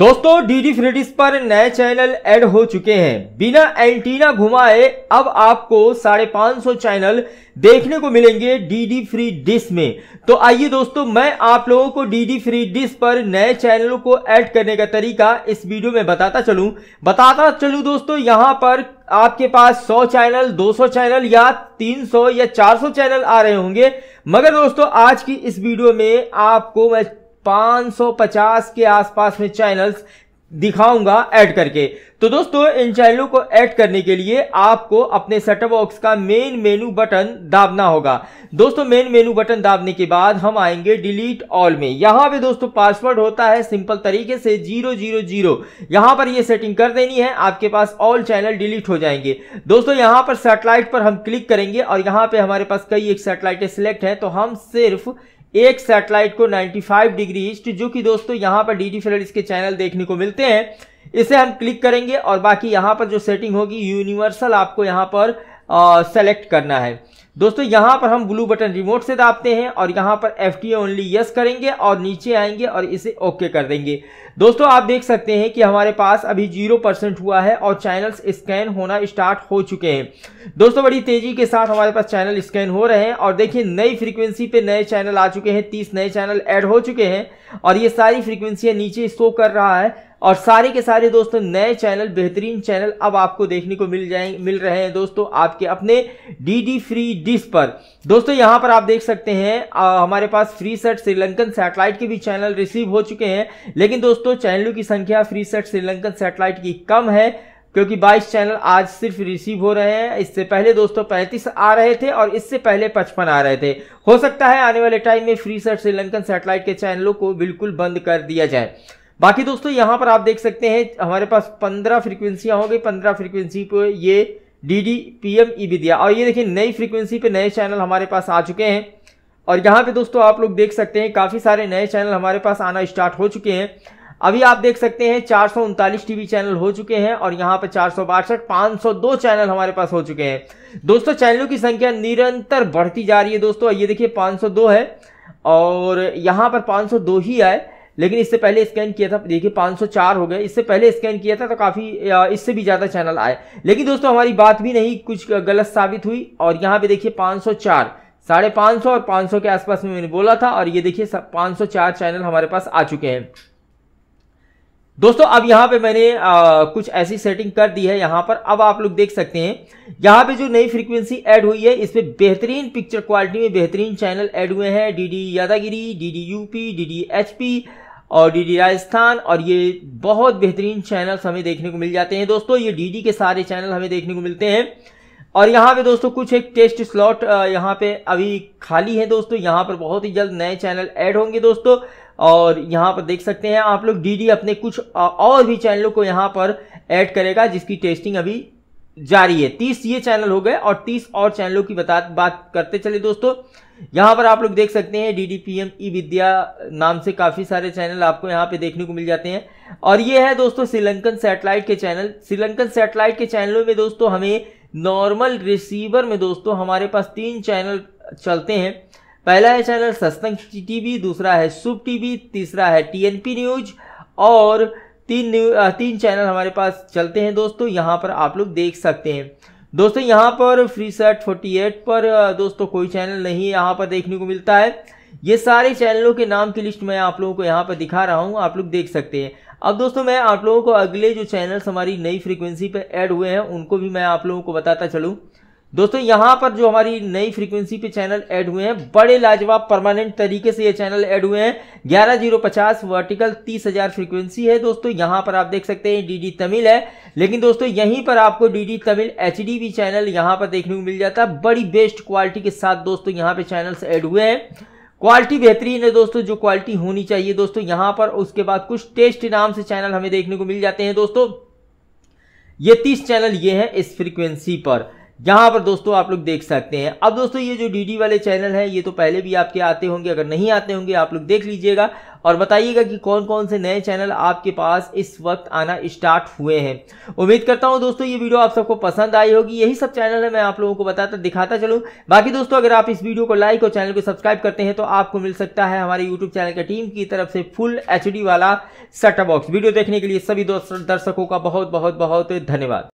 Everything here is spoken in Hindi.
दोस्तों डीडी फ्रीडिस पर नए चैनल ऐड हो चुके हैं बिना एंटीना घुमाए अब आपको साढ़े पांच सौ चैनल देखने को मिलेंगे डीडी फ्री डिश में तो आइए दोस्तों मैं आप लोगों को डीडी फ्री डिश पर नए चैनलों को ऐड करने का तरीका इस वीडियो में बताता चलूं बताता चलूं दोस्तों यहां पर आपके पास 100 चैनल 200 चैनल या 300 या 400 चैनल आ रहे होंगे मगर दोस्तों आज की इस वीडियो में आपको मैं 550 के आसपास में चैनल्स दिखाऊंगा ऐड करके तो दोस्तों इन चैनलों को ऐड करने के लिए आपको अपने सेटअप बॉक्स का मेन मेनू बटन दाबना होगा दोस्तों मेन मेनू बटन दाबने के बाद हम आएंगे डिलीट ऑल में यहां पे दोस्तों पासवर्ड होता है सिंपल तरीके से जीरो जीरो जीरो यहां पर ये सेटिंग कर देनी है आपके पास ऑल चैनल डिलीट हो जाएंगे दोस्तों यहां पर सेटेलाइट पर हम क्लिक करेंगे और यहां पर हमारे पास कई एक सेटेलाइट सिलेक्ट है तो हम सिर्फ एक सैटेलाइट को 95 डिग्री ईस्ट जो कि दोस्तों यहां पर डी फिलर इसके चैनल देखने को मिलते हैं इसे हम क्लिक करेंगे और बाकी यहां पर जो सेटिंग होगी यूनिवर्सल आपको यहां पर सेलेक्ट करना है दोस्तों यहाँ पर हम ब्लू बटन रिमोट से दाबते हैं और यहाँ पर एफ टी ओनली यस करेंगे और नीचे आएंगे और इसे ओके कर देंगे दोस्तों आप देख सकते हैं कि हमारे पास अभी जीरो परसेंट हुआ है और चैनल्स स्कैन होना स्टार्ट हो चुके हैं दोस्तों बड़ी तेजी के साथ हमारे पास चैनल स्कैन हो रहे हैं और देखिए नई फ्रिक्वेंसी पर नए चैनल आ चुके हैं तीस नए चैनल एड हो चुके हैं और ये सारी फ्रिक्वेंसियाँ नीचे शो कर रहा है और सारे के सारे दोस्तों नए चैनल बेहतरीन चैनल अब आपको देखने को मिल जाए मिल रहे हैं दोस्तों आपके अपने डी डी फ्री डिश पर दोस्तों यहाँ पर आप देख सकते हैं आ, हमारे पास फ्री सेट श्रीलंकन सैटेलाइट के भी चैनल रिसीव हो चुके हैं लेकिन दोस्तों चैनलों की संख्या फ्री सेट श्रीलंकन सेटेलाइट की कम है क्योंकि 22 चैनल आज सिर्फ रिसीव हो रहे हैं इससे पहले दोस्तों 35 आ रहे थे और इससे पहले 55 आ रहे थे हो सकता है आने वाले टाइम में फ्री सेट श्रीलंकन सैटेलाइट के चैनलों को बिल्कुल बंद कर दिया जाए बाकी दोस्तों यहाँ पर आप देख सकते हैं हमारे पास पंद्रह फ्रीक्वेंसियां हो गई पंद्रह फ्रीक्वेंसी पर ये D D P M E भी दिया और ये देखिए नई फ्रीक्वेंसी पे नए चैनल हमारे पास आ चुके हैं और यहाँ पे दोस्तों आप लोग देख सकते हैं काफ़ी सारे नए चैनल हमारे पास आना स्टार्ट हो चुके हैं अभी आप देख सकते हैं चार सौ टीवी चैनल हो चुके हैं और यहाँ पर चार सौ बासठ चैनल हमारे पास हो चुके हैं दोस्तों चैनलों की संख्या निरंतर बढ़ती जा रही है दोस्तों ये देखिए 502 है और यहाँ पर 502 ही आए लेकिन इससे पहले स्कैन किया था देखिए 504 हो गए इससे पहले स्कैन किया था तो काफ़ी इससे भी ज़्यादा चैनल आए लेकिन दोस्तों हमारी बात भी नहीं कुछ गलत साबित हुई और यहाँ पे देखिए 504 साढ़े पाँच और 500 के आसपास में मैंने बोला था और ये देखिए 504 चैनल हमारे पास आ चुके हैं दोस्तों अब यहाँ पे मैंने आ, कुछ ऐसी सेटिंग कर दी है यहाँ पर अब आप लोग देख सकते हैं यहाँ पे जो नई फ्रीक्वेंसी ऐड हुई है इसमें बेहतरीन पिक्चर क्वालिटी में बेहतरीन चैनल ऐड हुए हैं D D Yadagiri D D UP D D H P और डीडी राजस्थान और ये बहुत बेहतरीन चैनल्स हमें देखने को मिल जाते हैं दोस्तों ये डीडी के सारे चैनल हमें देखने को मिलते हैं और यहाँ पे दोस्तों कुछ एक टेस्ट स्लॉट यहाँ पे अभी खाली है दोस्तों यहाँ पर बहुत ही जल्द नए चैनल ऐड होंगे दोस्तों और यहाँ पर देख सकते हैं आप लोग डीडी अपने कुछ और भी चैनलों को यहाँ पर ऐड करेगा जिसकी टेस्टिंग अभी जारी है तीस ये चैनल हो गए और तीस और चैनलों की बता बात करते चले दोस्तों यहाँ पर आप लोग देख सकते हैं D D P M E Vidya नाम से काफ़ी सारे चैनल आपको यहाँ पे देखने को मिल जाते हैं और ये है दोस्तों श्रीलंकन सैटेलाइट के चैनल श्रीलंकन सैटेलाइट के चैनलों में दोस्तों हमें नॉर्मल रिसीवर में दोस्तों हमारे पास तीन चैनल चलते हैं पहला है चैनल सस्तंग टीवी दूसरा है शुभ टीवी तीसरा है टीएनपी न्यूज और तीन न्यू तीन चैनल हमारे पास चलते हैं दोस्तों यहाँ पर आप लोग देख सकते हैं दोस्तों यहाँ पर फ्री सेट फोर्टी एट पर दोस्तों कोई चैनल नहीं यहाँ पर देखने को मिलता है ये सारे चैनलों के नाम की लिस्ट मैं आप लोगों को यहाँ पर दिखा रहा हूँ आप लोग देख सकते हैं अब दोस्तों मैं आप लोगों को अगले जो चैनल्स हमारी नई फ्रीक्वेंसी पर ऐड हुए हैं उनको भी मैं आप लोगों को बताता चलूँ दोस्तों यहां पर जो हमारी नई फ्रीक्वेंसी पे चैनल ऐड हुए हैं बड़े लाजवाब परमानेंट तरीके से ये चैनल ऐड हुए हैं ग्यारह जीरो पचास वर्टिकल तीस हजार फ्रीक्वेंसी है दोस्तों यहां पर आप देख सकते हैं डीडी तमिल है लेकिन दोस्तों यहीं पर आपको डीडी तमिल एच भी चैनल यहां पर देखने को मिल जाता है बड़ी बेस्ट क्वालिटी के साथ दोस्तों यहाँ पे चैनल एड हुए हैं क्वालिटी बेहतरीन है दोस्तों जो क्वालिटी होनी चाहिए दोस्तों यहाँ पर उसके बाद कुछ टेस्ट नाम से चैनल हमें देखने को मिल जाते हैं दोस्तों ये तीस चैनल ये हैं इस फ्रीक्वेंसी पर यहाँ पर दोस्तों आप लोग देख सकते हैं अब दोस्तों ये जो डीडी वाले चैनल हैं ये तो पहले भी आपके आते होंगे अगर नहीं आते होंगे आप लोग देख लीजिएगा और बताइएगा कि कौन कौन से नए चैनल आपके पास इस वक्त आना स्टार्ट हुए हैं उम्मीद करता हूँ दोस्तों ये वीडियो आप सबको पसंद आई होगी यही सब चैनल है मैं आप लोगों को बताता दिखाता चलूँ बाकी दोस्तों अगर आप इस वीडियो को लाइक और चैनल को सब्सक्राइब करते हैं तो आपको मिल सकता है हमारे यूट्यूब चैनल की टीम की तरफ से फुल एच वाला सेटअप बॉक्स वीडियो देखने के लिए सभी दोस्तों दर्शकों का बहुत बहुत बहुत धन्यवाद